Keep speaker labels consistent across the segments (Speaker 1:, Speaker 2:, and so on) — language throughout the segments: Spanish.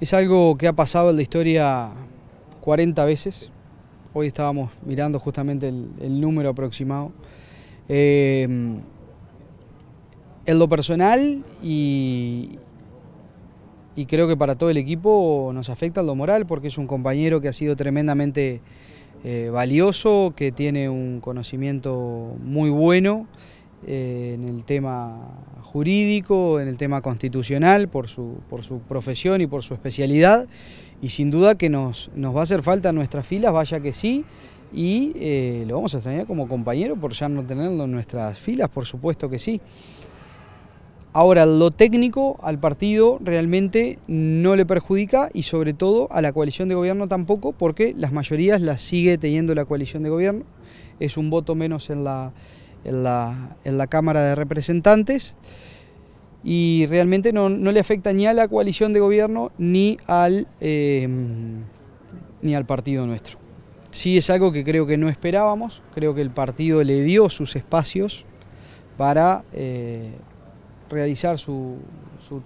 Speaker 1: Es algo que ha pasado en la historia 40 veces. Hoy estábamos mirando justamente el, número aproximado. Em, en lo personal y, creo que para todo el equipo nos afecta en lo moral porque es un compañero que ha sido tremendamente eh, valioso, que tiene un conocimiento muy bueno eh, en el tema jurídico, en el tema constitucional, por su, por su profesión y por su especialidad, y sin duda que nos, va a hacer falta nuestras filas, vaya que sí, y eh, lo vamos a extrañar como compañero por ya no tenerlo en nuestras filas, por supuesto que sí. Ahora, lo técnico al partido realmente no le perjudica y sobre todo a la coalición de gobierno tampoco, porque las mayorías las sigue teniendo la coalición de gobierno. Es un voto menos en la, en la, Cámara de Representantes y realmente no, le afecta ni a la coalición de gobierno ni al, em, ni al partido nuestro. Sí es algo que creo que no esperábamos, creo que el partido le dio sus espacios para eh, realizar su,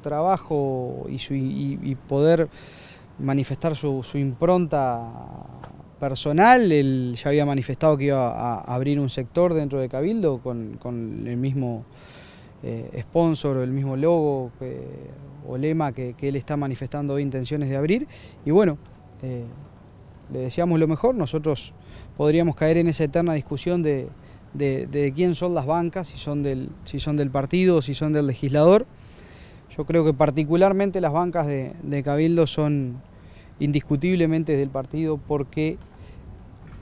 Speaker 1: trabajo y, poder manifestar su impronta personal, él ya había manifestado que iba a abrir un sector dentro de Cabildo con, el mismo eh, sponsor o el mismo logo eh, o lema que, él está manifestando intenciones de abrir. Y bueno, eh, le decíamos lo mejor, nosotros podríamos caer en esa eterna discusión de, quién son las bancas, si son, del, si son del partido, si son del legislador. Yo creo que particularmente las bancas de Cabildo son indiscutiblemente desde partido porque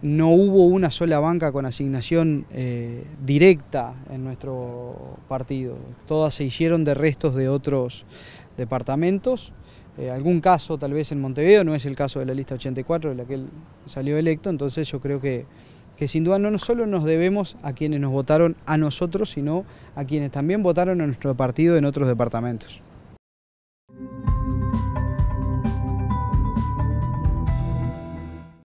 Speaker 1: no hubo una sola banca con asignación eh, directa en nuestro partido. Todas se hicieron de restos de otros departamentos. Eh, algún caso tal vez en Montevideo, no es el caso de la lista 84 de la que él salió electo, entonces yo creo que, sin duda no solo nos debemos a quienes nos votaron a nosotros, sino a quienes también votaron a nuestro partido en otros departamentos.